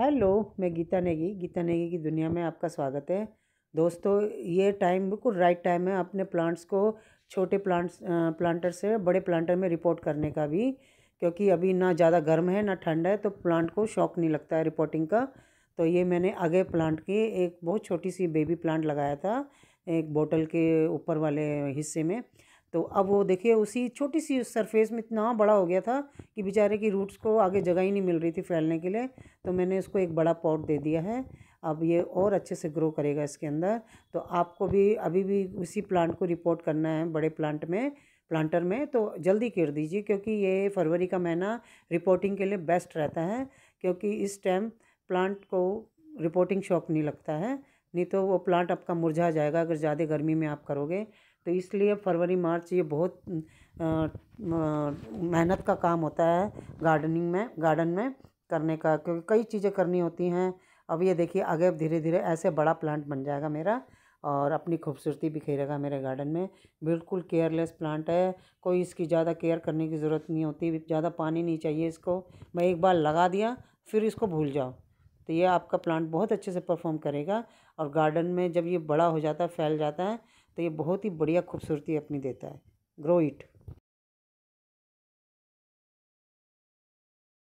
hello मैं गीता नेगी गीता नेगी की दुनिया में आपका स्वागत है दोस्तों ये टाइम बिल्कुल राइट टाइम है अपने प्लांट्स को छोटे प्लांट्स प्लांटर से बड़े प्लांटर में रिपोर्ट करने का भी क्योंकि अभी ना ज़्यादा गर्म है ना ठंड है तो प्लांट को शौक नहीं लगता है रिपोर्टिंग का तो ये मैंने आगे प्लांट की एक बहुत छोटी सी बेबी प्लांट लगाया था एक बोतल के ऊपर वाले हिस्से में तो अब वो देखिए उसी छोटी सी उस सरफेस में इतना बड़ा हो गया था कि बेचारे की रूट्स को आगे जगह ही नहीं मिल रही थी फैलने के लिए तो मैंने इसको एक बड़ा पॉट दे दिया है अब ये और अच्छे से ग्रो करेगा इसके अंदर तो आपको भी अभी भी उसी प्लांट को रिपोर्ट करना है बड़े प्लांट में प्लांटर में तो जल्दी कर दीजिए क्योंकि ये फरवरी का महीना रिपोर्टिंग के लिए बेस्ट रहता है क्योंकि इस टाइम प्लांट को रिपोर्टिंग शौक नहीं लगता है नहीं तो वो प्लांट आपका मुरझा जाएगा अगर ज़्यादा गर्मी में आप करोगे तो इसलिए फरवरी मार्च ये बहुत मेहनत का काम होता है गार्डनिंग में गार्डन में करने का क्योंकि कई चीज़ें करनी होती हैं अब ये देखिए आगे धीरे धीरे ऐसे बड़ा प्लांट बन जाएगा मेरा और अपनी खूबसूरती बिखेरेगा मेरे गार्डन में बिल्कुल केयरलेस प्लांट है कोई इसकी ज़्यादा केयर करने की ज़रूरत नहीं होती ज़्यादा पानी नहीं चाहिए इसको मैं एक बार लगा दिया फिर इसको भूल जाओ तो ये आपका प्लांट बहुत अच्छे से परफॉर्म करेगा और गार्डन में जब ये बड़ा हो जाता है फैल जाता है तो ये बहुत ही बढ़िया खूबसूरती अपनी देता है ग्रो इट